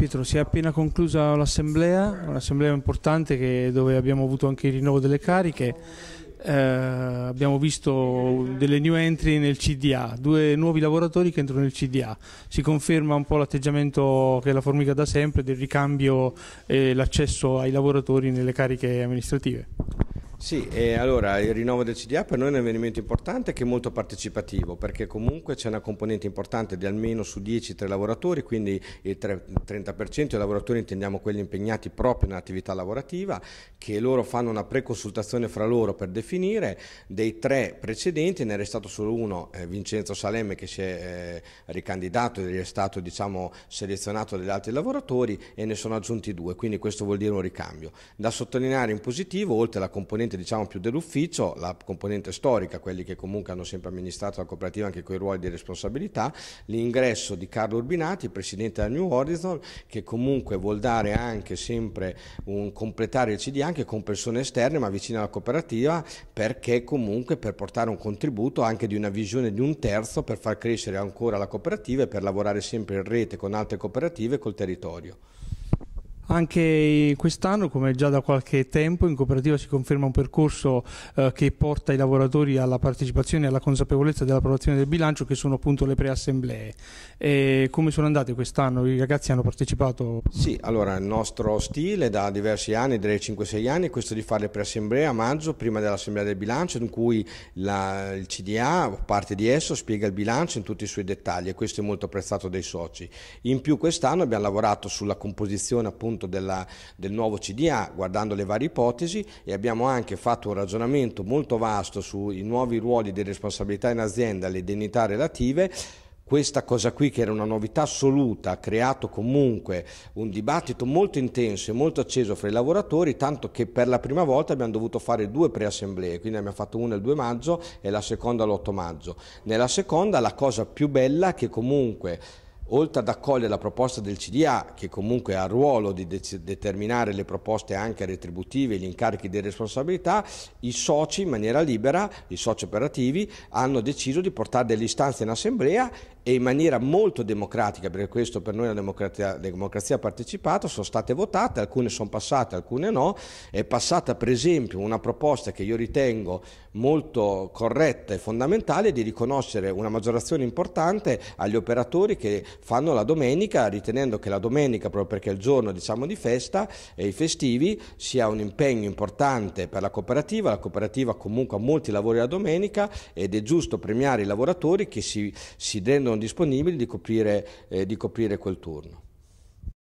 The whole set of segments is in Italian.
Pietro, si è appena conclusa l'assemblea, un'assemblea importante dove abbiamo avuto anche il rinnovo delle cariche. Eh, abbiamo visto delle new entry nel CDA, due nuovi lavoratori che entrano nel CDA. Si conferma un po' l'atteggiamento che la Formica da sempre del ricambio e l'accesso ai lavoratori nelle cariche amministrative. Sì, allora il rinnovo del CDA per noi è un avvenimento importante che è molto partecipativo perché comunque c'è una componente importante di almeno su 10 tre lavoratori, quindi il 30% dei lavoratori intendiamo quelli impegnati proprio nell'attività lavorativa che loro fanno una preconsultazione fra loro per definire dei tre precedenti, ne è restato solo uno, eh, Vincenzo Salemme che si è eh, ricandidato e è stato diciamo, selezionato dagli altri lavoratori e ne sono aggiunti due, quindi questo vuol dire un ricambio. Da sottolineare in positivo, oltre alla componente componente diciamo più dell'ufficio, la componente storica, quelli che comunque hanno sempre amministrato la cooperativa anche con i ruoli di responsabilità, l'ingresso di Carlo Urbinati, presidente della New Horizon, che comunque vuol dare anche sempre un completare il CD anche con persone esterne ma vicine alla cooperativa perché comunque per portare un contributo anche di una visione di un terzo per far crescere ancora la cooperativa e per lavorare sempre in rete con altre cooperative e col territorio. Anche quest'anno, come già da qualche tempo, in cooperativa si conferma un percorso eh, che porta i lavoratori alla partecipazione e alla consapevolezza dell'approvazione del bilancio, che sono appunto le preassemblee. E come sono andate quest'anno? I ragazzi hanno partecipato? Sì, allora il nostro stile da diversi anni, direi 5-6 anni, è questo di fare le preassemblee a maggio, prima dell'assemblea del bilancio, in cui la, il CDA, parte di esso, spiega il bilancio in tutti i suoi dettagli e questo è molto apprezzato dai soci. In più quest'anno abbiamo lavorato sulla composizione appunto appunto della, del nuovo CDA, guardando le varie ipotesi e abbiamo anche fatto un ragionamento molto vasto sui nuovi ruoli di responsabilità in azienda, le indennità relative questa cosa qui che era una novità assoluta ha creato comunque un dibattito molto intenso e molto acceso fra i lavoratori, tanto che per la prima volta abbiamo dovuto fare due preassemblee, quindi abbiamo fatto una il 2 maggio e la seconda l'8 maggio. Nella seconda la cosa più bella che comunque oltre ad accogliere la proposta del CDA, che comunque ha il ruolo di de determinare le proposte anche retributive, e gli incarichi di responsabilità, i soci in maniera libera, i soci operativi, hanno deciso di portare delle istanze in assemblea e in maniera molto democratica, perché questo per noi è la democrazia, democrazia partecipata, sono state votate, alcune sono passate, alcune no. È passata per esempio una proposta che io ritengo molto corretta e fondamentale di riconoscere una maggiorazione importante agli operatori che fanno la domenica, ritenendo che la domenica, proprio perché è il giorno diciamo, di festa e i festivi, sia un impegno importante per la cooperativa, la cooperativa comunque ha molti lavori la domenica ed è giusto premiare i lavoratori che si, si rendono non disponibili di coprire, eh, di coprire quel turno.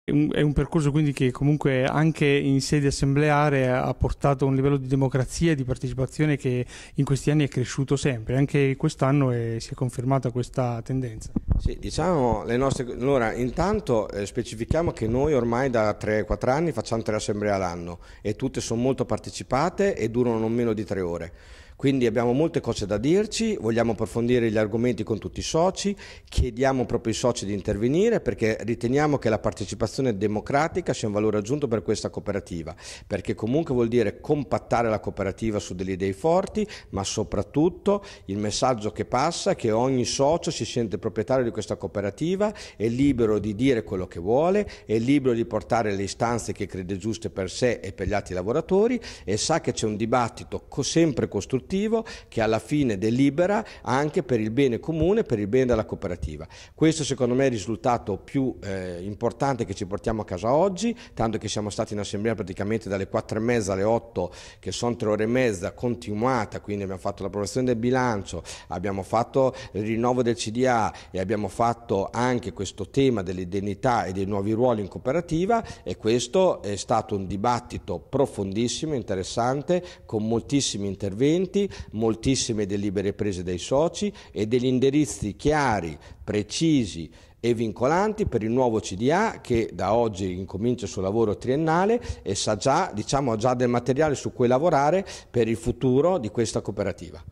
È un percorso quindi che comunque anche in sede assembleare ha portato a un livello di democrazia e di partecipazione che in questi anni è cresciuto sempre, anche quest'anno si è confermata questa tendenza. Sì, diciamo le nostre... Allora, intanto eh, specifichiamo che noi ormai da 3-4 anni facciamo tre assemblee all'anno e tutte sono molto partecipate e durano non meno di tre ore. Quindi abbiamo molte cose da dirci, vogliamo approfondire gli argomenti con tutti i soci, chiediamo proprio ai soci di intervenire perché riteniamo che la partecipazione democratica sia un valore aggiunto per questa cooperativa, perché comunque vuol dire compattare la cooperativa su delle idee forti, ma soprattutto il messaggio che passa è che ogni socio si sente proprietario di questa cooperativa, è libero di dire quello che vuole, è libero di portare le istanze che crede giuste per sé e per gli altri lavoratori e sa che c'è un dibattito sempre costruttivo costruttivo che alla fine delibera anche per il bene comune, per il bene della cooperativa. Questo secondo me è il risultato più eh, importante che ci portiamo a casa oggi, tanto che siamo stati in assemblea praticamente dalle 4 e mezza alle 8, che sono 3 ore e mezza continuata, quindi abbiamo fatto l'approvazione del bilancio, abbiamo fatto il rinnovo del CDA e abbiamo fatto anche questo tema dell'identità e dei nuovi ruoli in cooperativa e questo è stato un dibattito profondissimo, interessante, con moltissimi interventi clienti, moltissime delibere prese dai soci e degli indirizzi chiari, precisi e vincolanti per il nuovo CDA che da oggi incomincia il suo lavoro triennale e sa già, diciamo, già del materiale su cui lavorare per il futuro di questa cooperativa.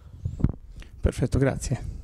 Perfetto, grazie.